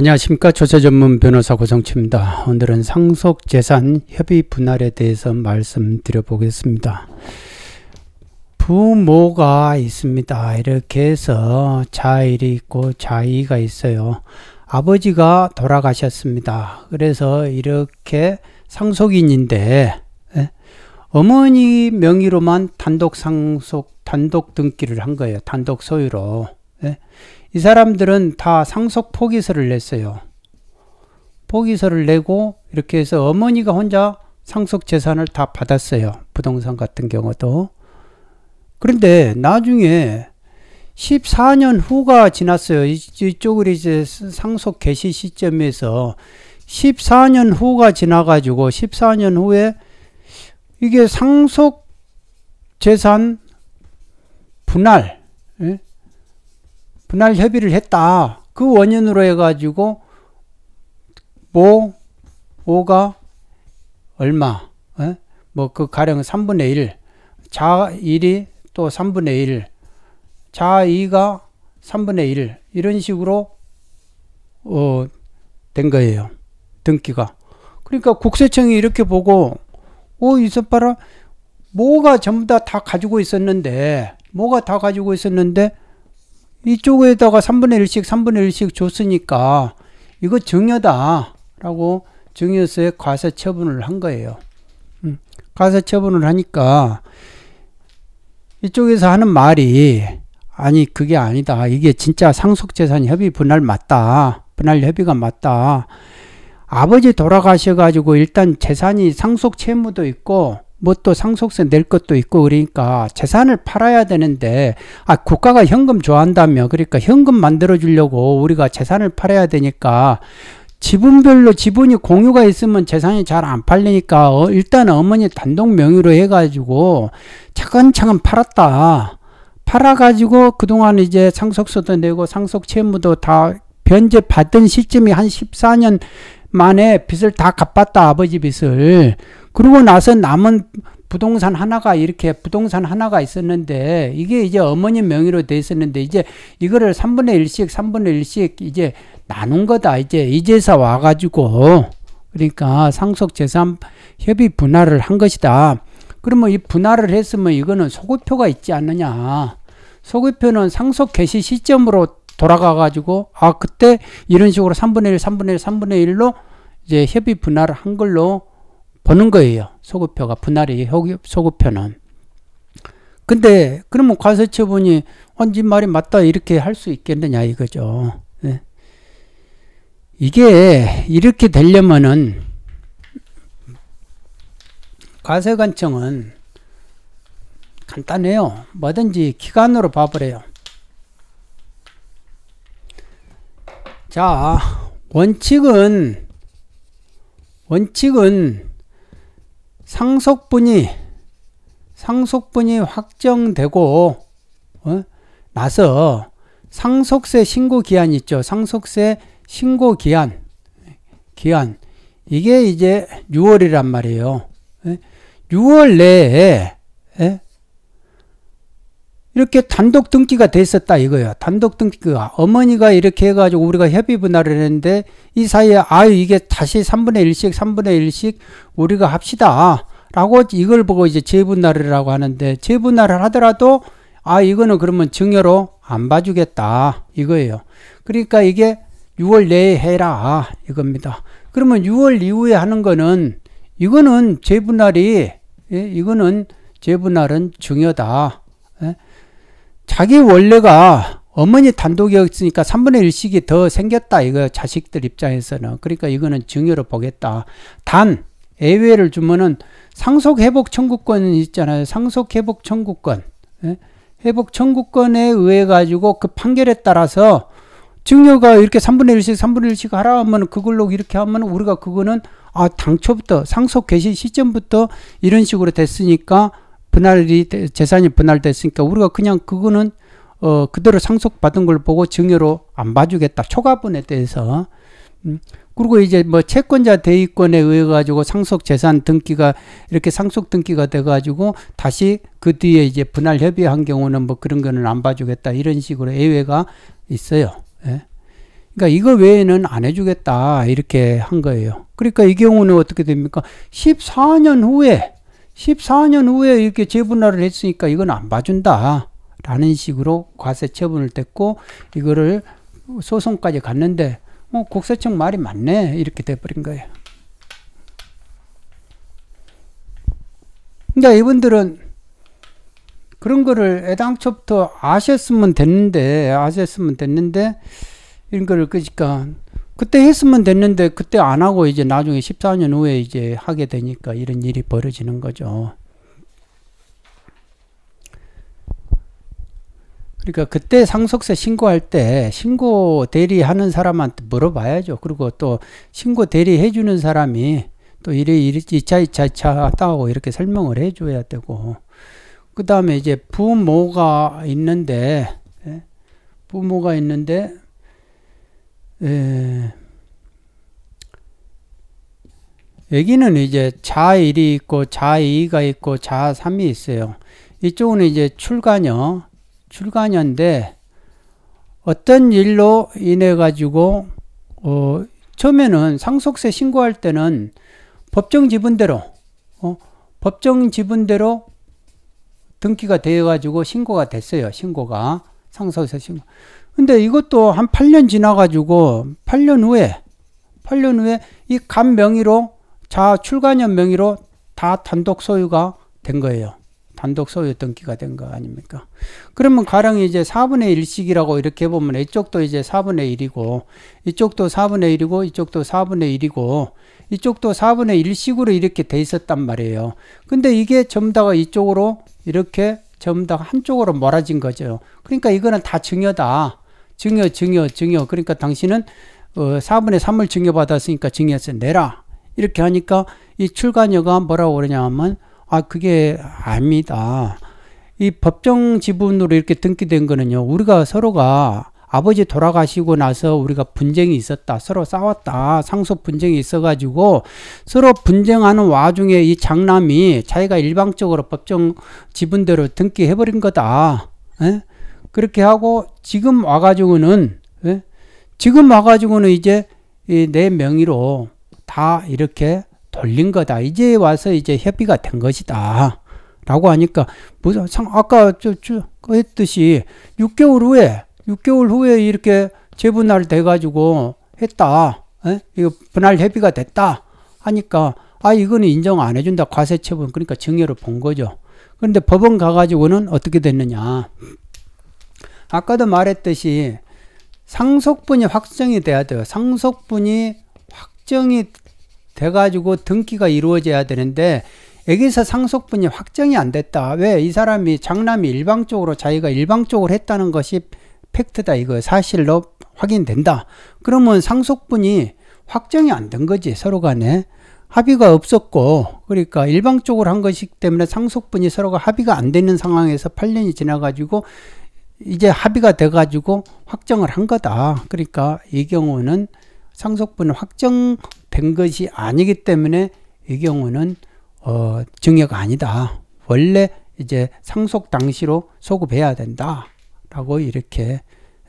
안녕하십니까 조세 전문 변호사 고성치입니다. 오늘은 상속 재산 협의 분할에 대해서 말씀드려 보겠습니다. 부모가 있습니다. 이렇게 해서 자일이 있고 자의가 있어요. 아버지가 돌아가셨습니다. 그래서 이렇게 상속인인데 예? 어머니 명의로만 단독 상속 단독 등기를 한 거예요. 단독 소유로. 예? 이 사람들은 다 상속 포기서를 냈어요. 포기서를 내고 이렇게 해서 어머니가 혼자 상속 재산을 다 받았어요. 부동산 같은 경우도. 그런데 나중에 14년 후가 지났어요. 이쪽을 이제 상속 개시 시점에서 14년 후가 지나가지고 14년 후에 이게 상속 재산 분할 분할 협의를 했다. 그 원인으로 해가지고 모 오가 얼마 어? 뭐그 가령 3분의 1자 1이 또 3분의 1자 2가 3분의 1 이런 식으로 어, 된 거예요. 등기가. 그러니까 국세청이 이렇게 보고 어, 이선파라 뭐가 전부 다 다 가지고 있었는데 뭐가 다 가지고 있었는데 이쪽에다가 3분의 1씩 3분의 1씩 줬으니까 이거 증여다 라고 증여세 서 과세 처분을 한 거예요. 음, 과세 처분을 하니까 이쪽에서 하는 말이 아니 그게 아니다. 이게 진짜 상속재산 협의 분할 맞다. 분할 협의가 맞다. 아버지 돌아가셔가지고 일단 재산이 상속 채무도 있고 뭐또 상속세 낼 것도 있고 그러니까 재산을 팔아야 되는데 아 국가가 현금 좋아한다며 그러니까 현금 만들어 주려고 우리가 재산을 팔아야 되니까 지분별로 지분이 공유가 있으면 재산이 잘 안 팔리니까 어, 일단 어머니 단독 명의로 해가지고 차근차근 팔았다. 팔아가지고 그동안 이제 상속세도 내고 상속 채무도 다 변제 받던 시점이 한 14년 만에 빚을 다 갚았다. 아버지 빚을. 그러고 나서 남은 부동산 하나가 이렇게 부동산 하나가 있었는데 이게 이제 어머니 명의로 돼 있었는데 이제 이거를 3분의 1씩 3분의 1씩 이제 나눈 거다. 이제 이제서 와가지고 그러니까 상속재산 협의 분할을 한 것이다. 그러면 이 분할을 했으면 이거는 소급표가 있지 않느냐. 소급표는 상속 개시 시점으로 돌아가가지고 아 그때 이런 식으로 3분의 1, 3분의 1, 3분의 1로 이제 협의 분할을 한 걸로 보는 거예요. 소급표가 분할이 소급표는. 근데 그러면 과세처분이 언제 말이 맞다 이렇게 할 수 있겠느냐 이거죠. 네. 이게 이렇게 되려면은 과세관청은 간단해요. 뭐든지 기간으로 봐버려요. 자 원칙은 원칙은 상속분이 상속분이 확정되고 어? 나서 상속세 신고 기한 있죠. 상속세 신고 기한 기한 이게 이제 6월이란 말이에요. 6월 예? 내에 예? 이렇게 단독 등기가 됐었다 이거야. 단독 등기가 어머니가 이렇게 해가지고 우리가 협의 분할을 했는데 이 사이에 아유 이게 다시 3분의 1씩 3분의 1씩 우리가 합시다. 라고 이걸 보고 이제 재분할을하고 하는데 재분할을 하더라도 아 이거는 그러면 증여로 안 봐주겠다 이거예요. 그러니까 이게 6월 내에 해라 이겁니다. 그러면 6월 이후에 하는 거는 이거는 재분할이 예? 이거는 재분할은 증여다. 예? 자기 원래가 어머니 단독이었으니까 3분의 1씩이 더 생겼다. 이거 자식들 입장에서는. 그러니까 이거는 증여로 보겠다. 단, 예외를 주면은 상속회복 청구권 있잖아요. 상속회복 청구권. 예? 회복 청구권에 의해 가지고 그 판결에 따라서 증여가 이렇게 3분의 1씩 3분의 1씩 하라 하면 그걸로 이렇게 하면 우리가 그거는 아 당초부터 상속 개시 시점부터 이런 식으로 됐으니까 분할이 재산이 분할됐으니까 우리가 그냥 그거는 어 그대로 상속받은 걸 보고 증여로 안 봐주겠다 초과분에 대해서 음, 그리고 이제 뭐 채권자 대위권에 의해 가지고 상속 재산 등기가 이렇게 상속 등기가 돼 가지고 다시 그 뒤에 이제 분할 협의한 경우는 뭐 그런 거는 안 봐주겠다 이런 식으로 예외가 있어요. 예. 그러니까 이거 외에는 안 해주겠다 이렇게 한 거예요. 그러니까 이 경우는 어떻게 됩니까? 14년 후에 14년 후에 이렇게 재분할을 했으니까 이건 안 봐준다. 라는 식으로 과세 처분을 뗐고, 이거를 소송까지 갔는데, 뭐 국세청 말이 맞네. 이렇게 돼버린 거예요. 그러니까 이분들은 그런 거를 애당초부터 아셨으면 됐는데, 아셨으면 됐는데, 이런 거를 그니까 그때 했으면 됐는데 그때 안 하고 이제 나중에 14년 후에 이제 하게 되니까 이런 일이 벌어지는 거죠. 그러니까 그때 상속세 신고할 때 신고 대리하는 사람한테 물어봐야죠. 그리고 또 신고 대리해 주는 사람이 또 이래 이래 이차 2차 2차 따고 이렇게 설명을 해 줘야 되고 그 다음에 이제 부모가 있는데 예? 부모가 있는데 에, 예. 여기는 이제 자일이 있고 자이가 있고 자삼이 있어요. 이쪽은 이제 출가녀, 출가녀인데 어떤 일로 인해 가지고 어, 처음에는 상속세 신고할 때는 법정 지분대로 어, 법정 지분대로 등기가 되어 가지고 신고가 됐어요. 신고가 상속세 신고. 근데 이것도 한 8년 지나가지고 8년 후에 8년 후에 이 간 명의로 자 출간연 명의로 다 단독 소유가 된 거예요. 단독 소유 등기가 된 거 아닙니까? 그러면 가령 이제 4분의 1씩이라고 이렇게 보면 이쪽도 이제 4분의 1이고 이쪽도 4분의 1이고 이쪽도 4분의 1이고 이쪽도 4분의 1씩으로 이렇게 돼 있었단 말이에요. 근데 이게 전부 다가 이쪽으로 이렇게 전부 다 한쪽으로 몰아진 거죠. 그러니까 이거는 다 증여다. 증여, 증여, 증여. 그러니까 당신은 어, 4분의 3을 증여받았으니까 증여세 내라. 이렇게 하니까 이 출간료가 뭐라고 그러냐 하면 아, 그게 아닙니다. 이 법정 지분으로 이렇게 등기된 거는요, 우리가 서로가 아버지 돌아가시고 나서 우리가 분쟁이 있었다. 서로 싸웠다. 상속 분쟁이 있어가지고 서로 분쟁하는 와중에 이 장남이 자기가 일방적으로 법정 지분대로 등기해버린 거다. 에? 예? 그렇게 하고 지금 와가지고는 예? 지금 와가지고는 이제 내 명의로 다 이렇게 돌린 거다. 이제 와서 이제 협의가 된 것이다. 라고 하니까 무슨 아까 저, 저 했듯이 6개월 후에 6개월 후에 이렇게 재분할 돼 가지고 했다. 에? 예? 이거 분할 협의가 됐다. 하니까 아 이거는 인정 안 해준다 과세처분 그러니까 증여를본 거죠. 그런데 법원 가가지고는 어떻게 됐느냐? 아까도 말했듯이 상속분이 확정이 돼야 돼요. 상속분이 확정이 돼가지고 등기가 이루어져야 되는데 여기서 상속분이 확정이 안 됐다. 왜? 이 사람이 장남이 일방적으로 자기가 일방적으로 했다는 것이 팩트다. 이거 사실로 확인된다. 그러면 상속분이 확정이 안 된 거지. 서로 간에. 합의가 없었고 그러니까 일방적으로 한 것이기 때문에 상속분이 서로가 합의가 안 되는 상황에서 8년이 지나가지고 이제 합의가 돼가지고 확정을 한 거다. 그러니까 이 경우는 상속분 확정된 것이 아니기 때문에 이 경우는 어, 증여가 아니다. 원래 이제 상속 당시로 소급해야 된다라고 이렇게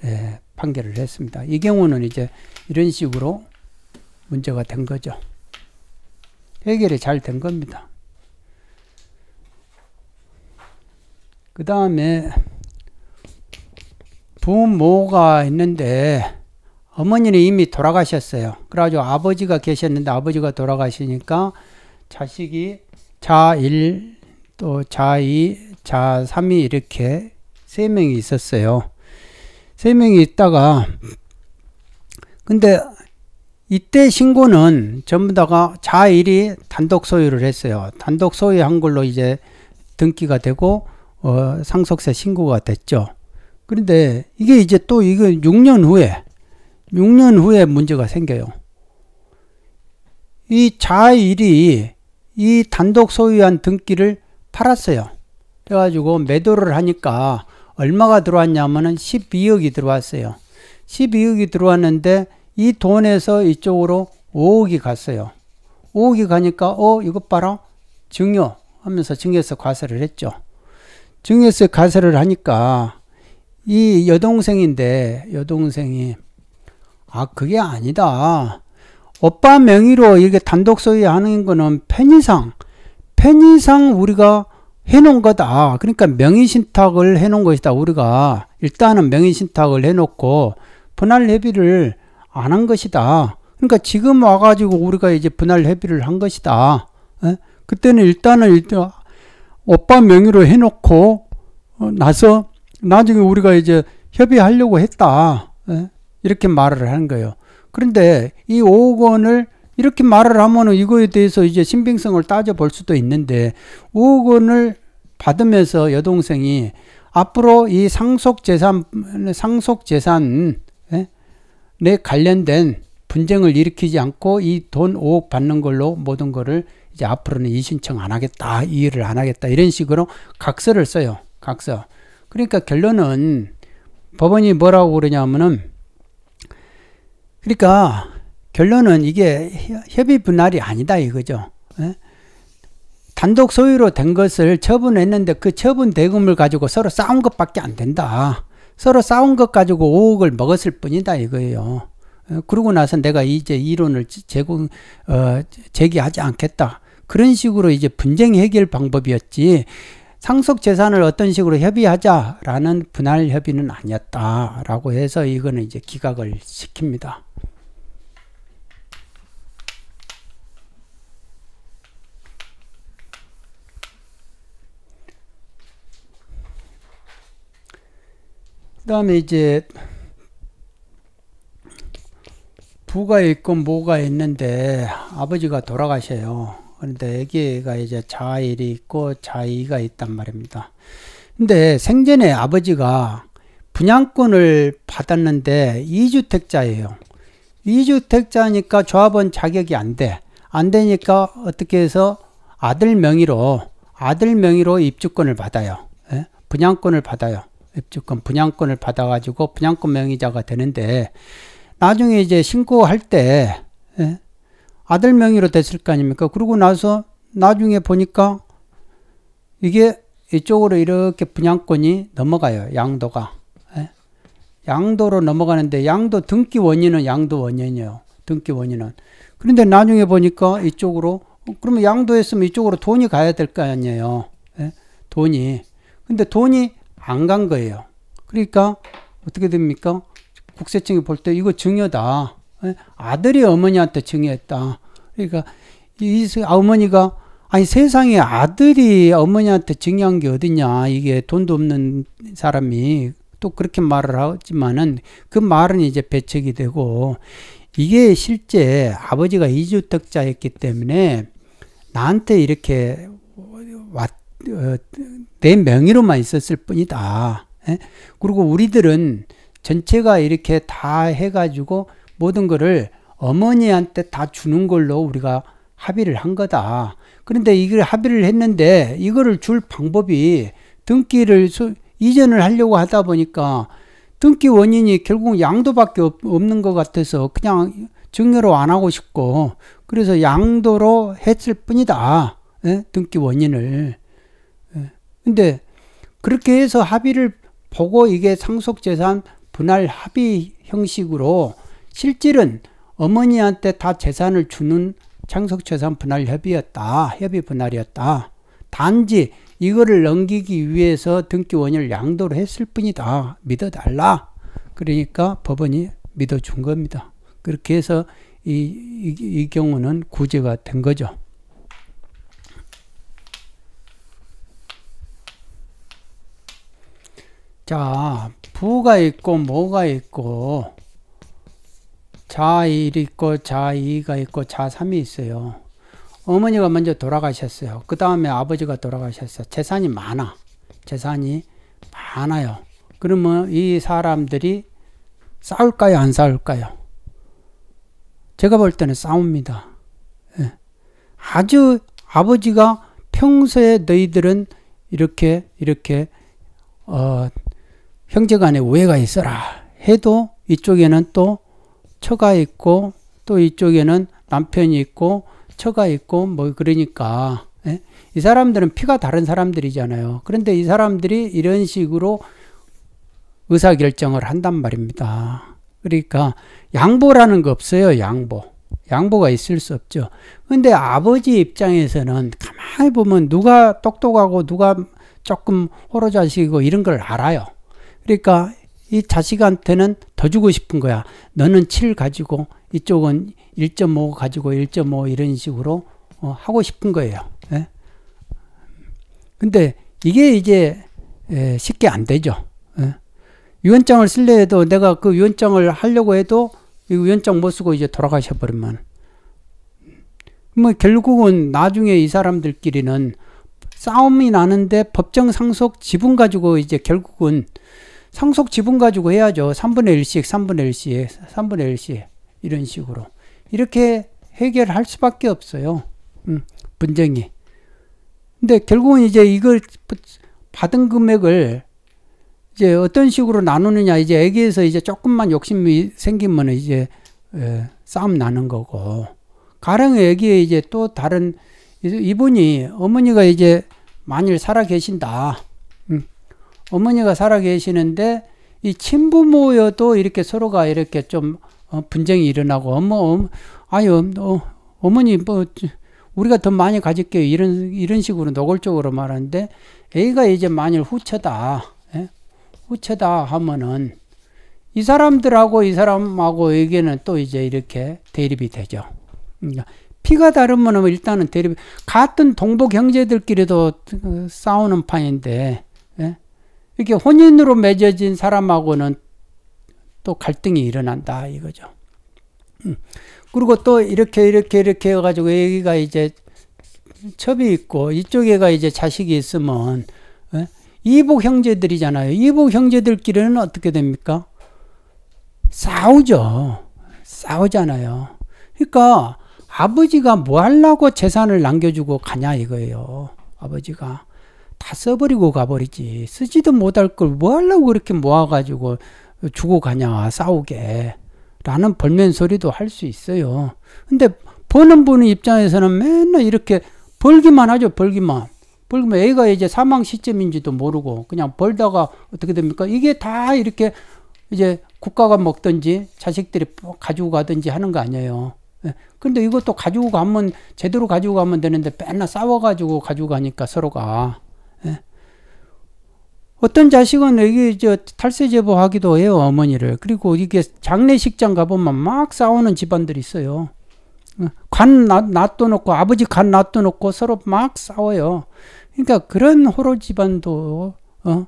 예, 판결을 했습니다. 이 경우는 이제 이런 식으로 문제가 된 거죠. 해결이 잘 된 겁니다. 그 다음에 부모가 있는데 어머니는 이미 돌아가셨어요. 그래가지고 아버지가 계셨는데 아버지가 돌아가시니까 자식이 자1또자2자3이 이렇게 세 명이 있었어요. 세 명이 있다가 근데 이때 신고는 전부 다가 자일이 단독 소유를 했어요. 단독 소유한 걸로 이제 등기가 되고 어, 상속세 신고가 됐죠. 그런데 이게 이제 또 이거 6년 후에 6년 후에 문제가 생겨요. 이 자일이 이 단독 소유한 등기를 팔았어요. 그래가지고 매도를 하니까 얼마가 들어왔냐면은 12억이 들어왔어요. 12억이 들어왔는데 이 돈에서 이쪽으로 5억이 갔어요. 5억이 가니까 어 이것 봐라 증여 하면서 증여세 과세를 했죠. 증여세 과세를 하니까 이 여동생인데 여동생이 아 그게 아니다. 오빠 명의로 이렇게 단독 소유하는 거는 편의상 편의상 우리가 해놓은 거다. 그러니까 명의 신탁을 해놓은 것이다. 우리가 일단은 명의 신탁을 해놓고 분할 협의를 안 한 것이다. 그러니까 지금 와가지고 우리가 이제 분할 협의를 한 것이다. 에? 어? 그때는 일단은 일단 오빠 명의로 해놓고 어, 나서 나중에 우리가 이제 협의하려고 했다. 예? 이렇게 말을 하는 거예요. 그런데 이 5억 원을 이렇게 말을 하면은 이거에 대해서 이제 신빙성을 따져볼 수도 있는데 5억 원을 받으면서 여동생이 앞으로 이 상속 재산 상속 재산 예? 내 관련된 분쟁을 일으키지 않고 이 돈 5억 받는 걸로 모든 거를 이제 앞으로는 이 신청 안 하겠다, 이 일을 안 하겠다 이런 식으로 각서를 써요. 각서. 그러니까 결론은 법원이 뭐라고 그러냐면은 그러니까 결론은 이게 협의 분할이 아니다 이거죠. 예? 단독 소유로 된 것을 처분했는데 그 처분 대금을 가지고 서로 싸운 것밖에 안 된다. 서로 싸운 것 가지고 5억을 먹었을 뿐이다 이거예요. 예? 그러고 나서 내가 이제 이론을 제공 어, 제기하지 않겠다. 그런 식으로 이제 분쟁 해결 방법이었지 상속 재산을 어떤 식으로 협의하자라는 분할 협의는 아니었다라고 해서 이거는 이제 기각을 시킵니다. 그 다음에 이제 부가 있고 모가 있는데 아버지가 돌아가셔요. 그런데 여기가 이제 자일이 있고 자이가 있단 말입니다. 근데 생전에 아버지가 분양권을 받았는데 2주택자예요. 2주택자니까 조합원 자격이 안 돼. 안 되니까 어떻게 해서 아들 명의로 아들 명의로 입주권을 받아요. 예? 분양권을 받아요. 입주권 분양권을 받아 가지고 분양권 명의자가 되는데 나중에 이제 신고할 때 예? 아들 명의로 됐을 거 아닙니까? 그러고 나서 나중에 보니까 이게 이쪽으로 이렇게 분양권이 넘어가요. 양도가. 예? 양도로 넘어가는데 양도 등기 원인은 양도 원인이에요. 등기 원인은. 그런데 나중에 보니까 이쪽으로 어, 그러면 양도했으면 이쪽으로 돈이 가야 될 거 아니에요. 예? 돈이. 근데 돈이 안 간 거예요. 그러니까 어떻게 됩니까? 국세청이 볼 때 이거 증여다. 예? 아들이 어머니한테 증여했다. 그러니까 이 어머니가 아니 세상에 아들이 어머니한테 증여한 게 어딨냐 이게 돈도 없는 사람이 또 그렇게 말을 하지만은 그 말은 이제 배척이 되고 이게 실제 아버지가 이주택자였기 때문에 나한테 이렇게 왔, 어, 내 명의로만 있었을 뿐이다. 예? 그리고 우리들은 전체가 이렇게 다 해가지고 모든 거를 어머니한테 다 주는 걸로 우리가 합의를 한 거다. 그런데 이걸 합의를 했는데 이거를 줄 방법이 등기를 이전을 하려고 하다 보니까 등기 원인이 결국 양도밖에 없는 것 같아서 그냥 증여로 안 하고 싶고 그래서 양도로 했을 뿐이다. 예? 등기 원인을. 예. 근데 그렇게 해서 합의를 보고 이게 상속재산 분할 합의 형식으로 실질은 어머니한테 다 재산을 주는 창석재산 분할 협의였다. 협의 분할이었다. 단지 이거를 넘기기 위해서 등기 원인을 양도를 했을 뿐이다. 믿어달라. 그러니까 법원이 믿어준 겁니다. 그렇게 해서 이, 이, 이 경우는 구제가 된 거죠. 자, 부가 있고 뭐가 있고 자1 있고 자2가 있고 자3이 있어요. 어머니가 먼저 돌아가셨어요. 그 다음에 아버지가 돌아가셨어요. 재산이 많아. 재산이 많아요. 그러면 이 사람들이 싸울까요? 안 싸울까요? 제가 볼 때는 싸웁니다. 예. 아주 아버지가 평소에 너희들은 이렇게 이렇게 어, 형제간에 우애가 있어라 해도 이쪽에는 또 처가 있고 또 이쪽에는 남편이 있고 처가 있고 뭐 그러니까 예? 이 사람들은 피가 다른 사람들이잖아요. 그런데 이 사람들이 이런 식으로 의사결정을 한단 말입니다. 그러니까 양보라는 거 없어요. 양보. 양보가 있을 수 없죠. 근데 아버지 입장에서는 가만히 보면 누가 똑똑하고 누가 조금 호로자식이고 이런 걸 알아요. 그러니까 이 자식한테는 더 주고 싶은 거야. 너는 7 가지고 이쪽은 1.5 가지고 1.5 이런 식으로 어, 하고 싶은 거예요. 예? 근데 이게 이제 예, 쉽게 안 되죠. 예? 유언장을 쓸래 해도 내가 그 유언장을 하려고 해도 이 유언장 못 쓰고 이제 돌아가셔 버리면 뭐 결국은 나중에 이 사람들끼리는 싸움이 나는데 법정 상속 지분 가지고 이제 결국은 상속 지분 가지고 해야죠. 3분의 1씩, 3분의 1씩, 3분의 1씩 이런 식으로 이렇게 해결할 수밖에 없어요. 음, 분쟁이. 근데 결국은 이제 이걸 받은 금액을 이제 어떤 식으로 나누느냐 이제 애기에서 이제 조금만 욕심이 생기면 이제 에, 싸움 나는 거고 가령 애기에 이제 또 다른 이분이 어머니가 이제 만일 살아 계신다. 어머니가 살아 계시는데 이 친부모여도 이렇게 서로가 이렇게 좀 어, 분쟁이 일어나고 어머 어머 아유 어, 어머니 뭐 우리가 더 많이 가질게요 이런 이런 식으로 노골적으로 말하는데 애가 이제 만일 후처다 예? 후처다 하면은 이 사람들하고 이 사람하고 의견은 또 이제 이렇게 대립이 되죠. 그러니까 피가 다르면 일단은 대립 같은 동독 형제들끼리도 그 싸우는 판인데 예? 이렇게 그러니까 혼인으로 맺어진 사람하고는 또 갈등이 일어난다 이거죠. 음. 그리고 또 이렇게 이렇게 이렇게 해가지고 여기가 이제 첩이 있고 이쪽에가 이제 자식이 있으면 예? 이복 형제들이잖아요. 이복 형제들끼리는 어떻게 됩니까? 싸우죠. 싸우잖아요. 그러니까 아버지가 뭐 하려고 재산을 남겨주고 가냐 이거예요. 아버지가. 다 써버리고 가버리지. 쓰지도 못할 걸 뭐 하려고 그렇게 모아가지고 주고 가냐, 싸우게. 라는 벌면 소리도 할 수 있어요. 근데 버는 분 입장에서는 맨날 이렇게 벌기만 하죠, 벌기만. 벌기만. 애가 이제 사망 시점인지도 모르고 그냥 벌다가 어떻게 됩니까? 이게 다 이렇게 이제 국가가 먹든지 자식들이 가지고 가든지 하는 거 아니에요. 예. 근데 이것도 가지고 가면 제대로 가지고 가면 되는데 맨날 싸워가지고 가지고 가니까 서로가 어떤 자식은 여기 저 탈세 제보하기도 해요 어머니를 그리고 이게 장례식장 가보면 막 싸우는 집안들이 있어요 간 어, 놔둬놓고 아버지 관 놔둬놓고 서로 막 싸워요 그러니까 그런 호로 집안도 어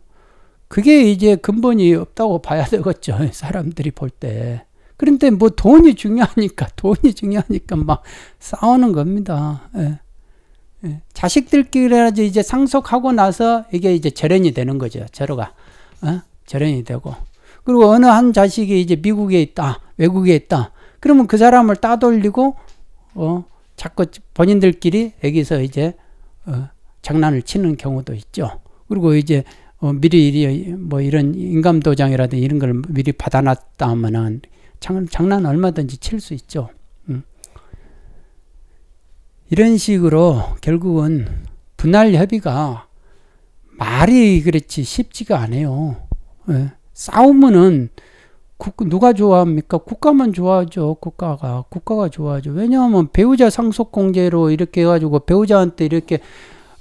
그게 이제 근본이 없다고 봐야 되겠죠 사람들이 볼때 그런데 뭐 돈이 중요하니까 돈이 중요하니까 막 싸우는 겁니다 예. 예. 자식들끼리라도 이제 상속하고 나서 이게 이제 절연이 되는 거죠. 절호가. 어? 절연이 되고. 그리고 어느 한 자식이 이제 미국에 있다, 외국에 있다. 그러면 그 사람을 따돌리고, 어, 자꾸 본인들끼리 여기서 이제, 어, 장난을 치는 경우도 있죠. 그리고 이제, 어, 미리, 뭐 이런 인감도장이라든지 이런 걸 미리 받아놨다면은 장, 장난 얼마든지 칠 수 있죠. 이런 식으로 결국은 분할 협의가 말이 그렇지 쉽지가 않아요. 예. 싸우면은 누가 좋아합니까? 국가만 좋아하죠. 국가가 국가가 좋아하죠. 왜냐하면 배우자 상속 공제로 이렇게 해가지고 배우자한테 이렇게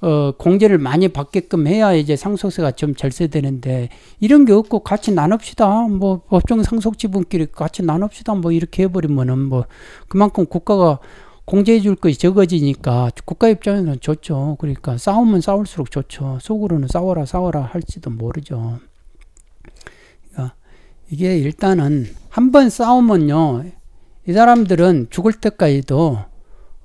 어, 공제를 많이 받게끔 해야 이제 상속세가 좀 절세되는데 이런 게 없고 같이 나눕시다. 뭐 법정 상속 지분끼리 같이 나눕시다. 뭐 이렇게 해버리면은 뭐 그만큼 국가가 공제해 줄 것이 적어지니까 국가 입장에서는 좋죠. 그러니까 싸우면 싸울수록 좋죠. 속으로는 싸워라 싸워라 할지도 모르죠. 그러니까 이게 일단은 한번 싸우면요. 이 사람들은 죽을 때까지도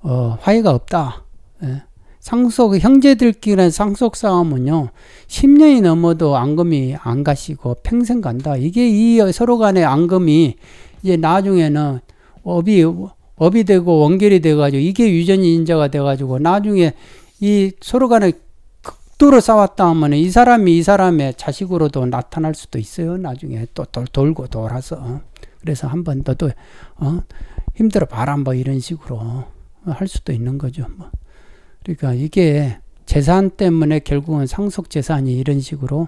어, 화해가 없다. 예. 상속 형제들끼리 상속 싸움은요 10년이 넘어도 앙금이 안 가시고 평생 간다 이게 이 서로 간의 앙금이 이제 나중에는 업이 업이 되고 원결이 돼가지고 이게 유전 인자가 돼가지고 나중에 이 서로 간에 극도로 싸웠다 하면 이 사람이 이 사람의 자식으로도 나타날 수도 있어요. 나중에 또 돌, 돌고 돌아서. 그래서 한 번 더 또 어? 힘들어 봐라 뭐 이런 식으로 할 수도 있는 거죠. 뭐. 그러니까 이게 재산 때문에 결국은 상속 재산이 이런 식으로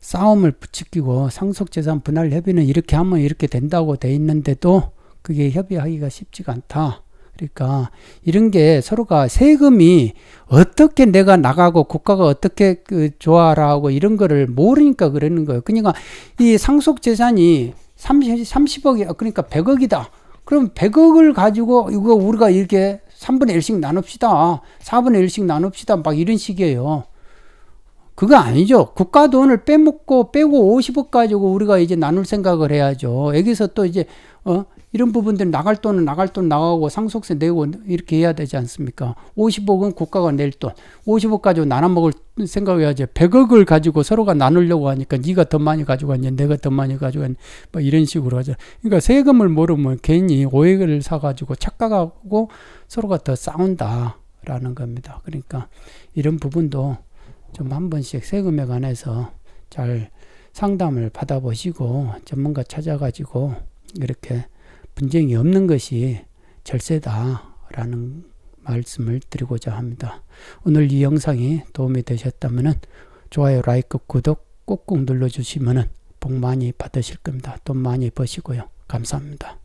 싸움을 부추기고 상속 재산 분할 협의는 이렇게 하면 이렇게 된다고 돼 있는데도 그게 협의하기가 쉽지가 않다. 그러니까 이런 게 서로가 세금이 어떻게 내가 나가고 국가가 어떻게 그좋아라고 이런 거를 모르니까 그러는 거예요. 그러니까 이 상속 재산이 30, 30억이 그러니까 100억이다. 그럼 100억을 가지고 이거 우리가 이렇게 3분의 1씩 나눕시다. 4분의 1씩 나눕시다. 막 이런 식이에요. 그거 아니죠. 국가 돈을 빼먹고 빼고 50억 가지고 우리가 이제 나눌 생각을 해야죠. 여기서 또 이제 어 이런 부분들 나갈 돈은 나갈 돈 나가고 상속세 내고 이렇게 해야 되지 않습니까? 50억은 국가가 낼 돈, 50억 가지고 나눠 먹을 생각해야지. 100억을 가지고 서로가 나누려고 하니까 네가 더 많이 가지고왔냐 내가 더 많이 가지고왔냐뭐 이런 식으로 하죠. 그러니까 세금을 모르면 괜히 오해를 사가지고 착각하고 서로가 더 싸운다라는 겁니다. 그러니까 이런 부분도 좀 한 번씩 세금에 관해서 잘 상담을 받아보시고 전문가 찾아가지고 이렇게 분쟁이 없는 것이 절세다라는 말씀을 드리고자 합니다. 오늘 이 영상이 도움이 되셨다면 좋아요, 라이크, 구독 꾹꾹 눌러주시면 복 많이 받으실 겁니다. 돈 많이 버시고요. 감사합니다.